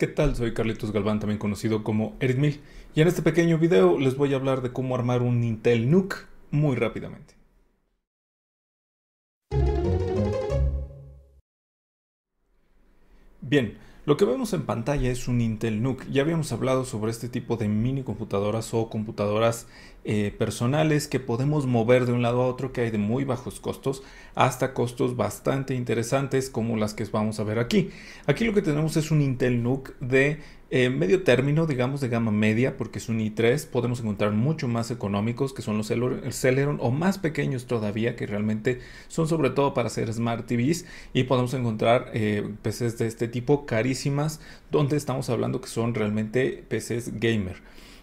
¿Qué tal? Soy Carlitos Galván, también conocido como Eric Mil, y en este pequeño video les voy a hablar de cómo armar un Intel nuke muy rápidamente. Bien, lo que vemos en pantalla es un Intel NUC. Ya habíamos hablado sobre este tipo de mini computadoras o computadoras eh, personales que podemos mover de un lado a otro que hay de muy bajos costos hasta costos bastante interesantes como las que vamos a ver aquí. Aquí lo que tenemos es un Intel NUC de en eh, medio término, digamos de gama media, porque es un i3, podemos encontrar mucho más económicos que son los Celeron o más pequeños todavía, que realmente son sobre todo para hacer Smart TVs y podemos encontrar eh, PCs de este tipo carísimas, donde estamos hablando que son realmente PCs gamer.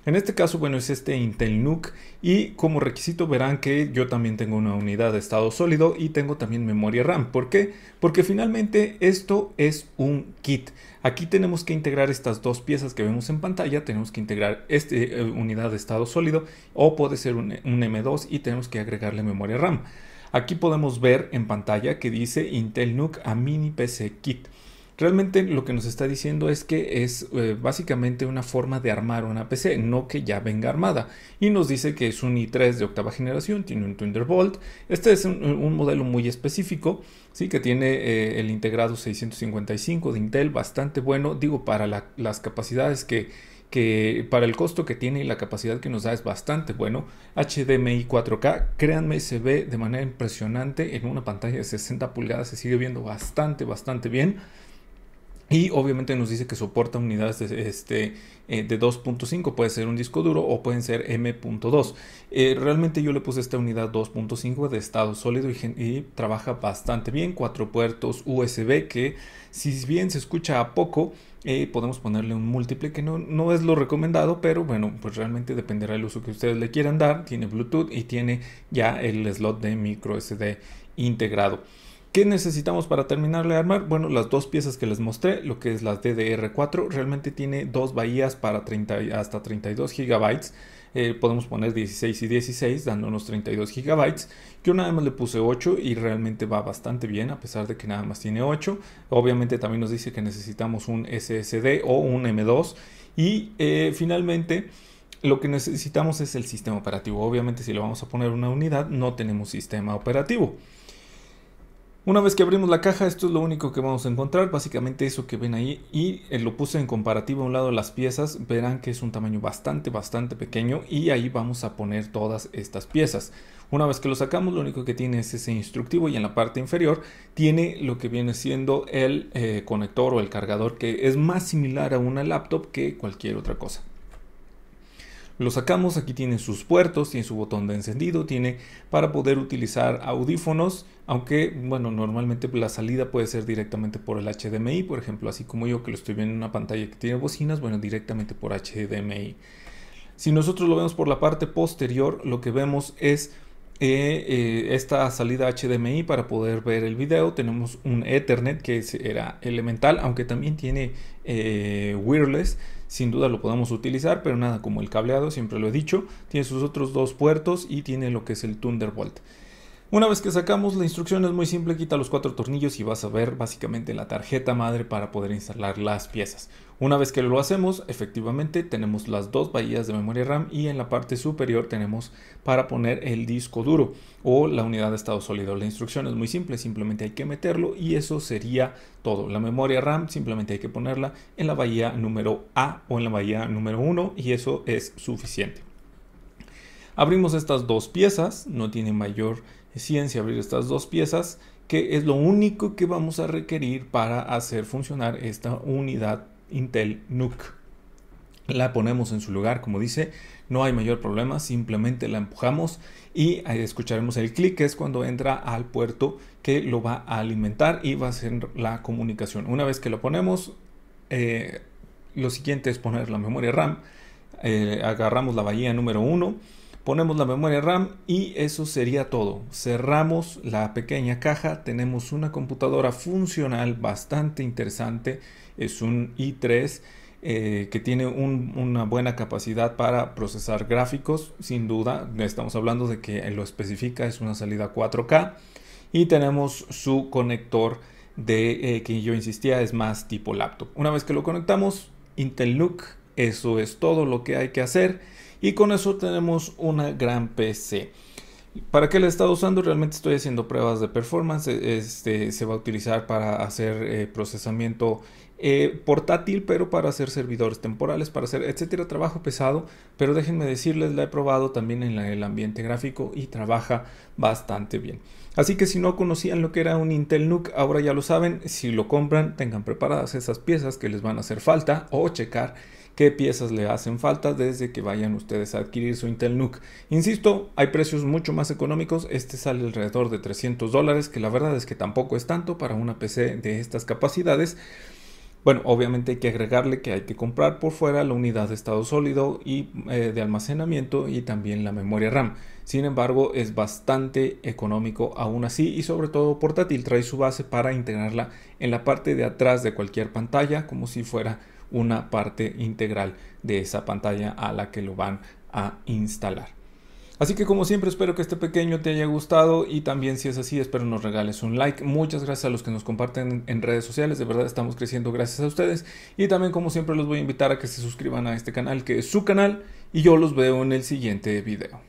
En este caso, bueno, es este Intel NUC y como requisito verán que yo también tengo una unidad de estado sólido y tengo también memoria RAM. ¿Por qué? Porque finalmente esto es un kit. Aquí tenemos que integrar estas dos piezas que vemos en pantalla, tenemos que integrar esta eh, unidad de estado sólido o puede ser un, un M2 y tenemos que agregarle memoria RAM. Aquí podemos ver en pantalla que dice Intel NUC a Mini PC Kit. Realmente lo que nos está diciendo es que es eh, básicamente una forma de armar una PC, no que ya venga armada. Y nos dice que es un i3 de octava generación, tiene un Thunderbolt. Este es un, modelo muy específico, sí, que tiene eh, el integrado 655 de Intel, bastante bueno, digo, para las capacidades que, que para el costo que tiene y la capacidad que nos da es bastante bueno. HDMI 4K, créanme, se ve de manera impresionante en una pantalla de 60 pulgadas, se sigue viendo bastante, bastante bien. Y obviamente nos dice que soporta unidades de, este, eh, de 2.5, puede ser un disco duro o pueden ser M.2. Eh, realmente yo le puse esta unidad 2.5 de estado sólido y, trabaja bastante bien. Cuatro puertos USB que si bien se escucha a poco, eh, podemos ponerle un múltiple que no, no es lo recomendado, pero bueno, pues realmente dependerá del uso que ustedes le quieran dar. Tiene Bluetooth y tiene ya el slot de micro SD integrado. ¿Qué necesitamos para terminarle armar? Bueno, las dos piezas que les mostré, lo que es la DDR4, realmente tiene dos bahías para hasta 32 GB. Eh, podemos poner 16 y 16, dándonos 32 GB. Yo nada más le puse 8 y realmente va bastante bien, a pesar de que nada más tiene 8. Obviamente también nos dice que necesitamos un SSD o un M2. Y eh, finalmente lo que necesitamos es el sistema operativo. Obviamente si le vamos a poner una unidad no tenemos sistema operativo. Una vez que abrimos la caja, esto es lo único que vamos a encontrar, básicamente eso que ven ahí y eh, lo puse en comparativo a un lado las piezas, verán que es un tamaño bastante, bastante pequeño y ahí vamos a poner todas estas piezas. Una vez que lo sacamos, lo único que tiene es ese instructivo y en la parte inferior tiene lo que viene siendo el eh, conector o el cargador que es más similar a una laptop que cualquier otra cosa. Lo sacamos, aquí tiene sus puertos, tiene su botón de encendido, tiene para poder utilizar audífonos, aunque bueno, normalmente la salida puede ser directamente por el HDMI, por ejemplo, así como yo que lo estoy viendo en una pantalla que tiene bocinas, bueno, directamente por HDMI. Si nosotros lo vemos por la parte posterior, lo que vemos es eh, eh, esta salida HDMI para poder ver el video. Tenemos un Ethernet que era elemental, aunque también tiene eh, wireless. Sin duda lo podemos utilizar, pero nada como el cableado, siempre lo he dicho. Tiene sus otros dos puertos y tiene lo que es el Thunderbolt. Una vez que sacamos la instrucción es muy simple, quita los cuatro tornillos y vas a ver básicamente la tarjeta madre para poder instalar las piezas. Una vez que lo hacemos, efectivamente tenemos las dos bahías de memoria RAM y en la parte superior tenemos para poner el disco duro o la unidad de estado sólido. La instrucción es muy simple, simplemente hay que meterlo y eso sería todo. La memoria RAM simplemente hay que ponerla en la bahía número A o en la bahía número 1 y eso es suficiente. Abrimos estas dos piezas, no tiene mayor ciencia abrir estas dos piezas que es lo único que vamos a requerir para hacer funcionar esta unidad Intel NUC. La ponemos en su lugar, como dice, no hay mayor problema, simplemente la empujamos y escucharemos el clic, que es cuando entra al puerto que lo va a alimentar y va a ser la comunicación. Una vez que lo ponemos, eh, lo siguiente es poner la memoria RAM, eh, agarramos la bahía número 1 ponemos la memoria RAM y eso sería todo. Cerramos la pequeña caja, tenemos una computadora funcional bastante interesante, es un i3 eh, que tiene una buena capacidad para procesar gráficos, sin duda, estamos hablando de que lo especifica, es una salida 4K y tenemos su conector de eh, que yo insistía es más tipo laptop. Una vez que lo conectamos, Intel Look, eso es todo lo que hay que hacer y con eso tenemos una gran PC. ¿Para qué la he estado usando? Realmente estoy haciendo pruebas de performance. E-, este, se va a utilizar para hacer eh, procesamiento eh, portátil, pero para hacer servidores temporales, para hacer, etcétera, trabajo pesado. Pero déjenme decirles, la he probado también en el ambiente gráfico y trabaja bastante bien. Así que si no conocían lo que era un Intel NUC, ahora ya lo saben. Si lo compran, tengan preparadas esas piezas que les van a hacer falta o checar qué piezas le hacen falta desde que vayan ustedes a adquirir su Intel NUC. Insisto, hay precios mucho más económicos, este sale alrededor de 300 dólares, que la verdad es que tampoco es tanto para una PC de estas capacidades. Bueno, obviamente hay que agregarle que hay que comprar por fuera la unidad de estado sólido y eh, de almacenamiento y también la memoria RAM. Sin embargo, es bastante económico aún así y sobre todo portátil. Trae su base para integrarla en la parte de atrás de cualquier pantalla como si fuera una parte integral de esa pantalla a la que lo van a instalar. Así que como siempre espero que este pequeño te haya gustado y también si es así espero nos regales un like. Muchas gracias a los que nos comparten en redes sociales, de verdad estamos creciendo gracias a ustedes. Y también como siempre los voy a invitar a que se suscriban a este canal que es su canal y yo los veo en el siguiente video.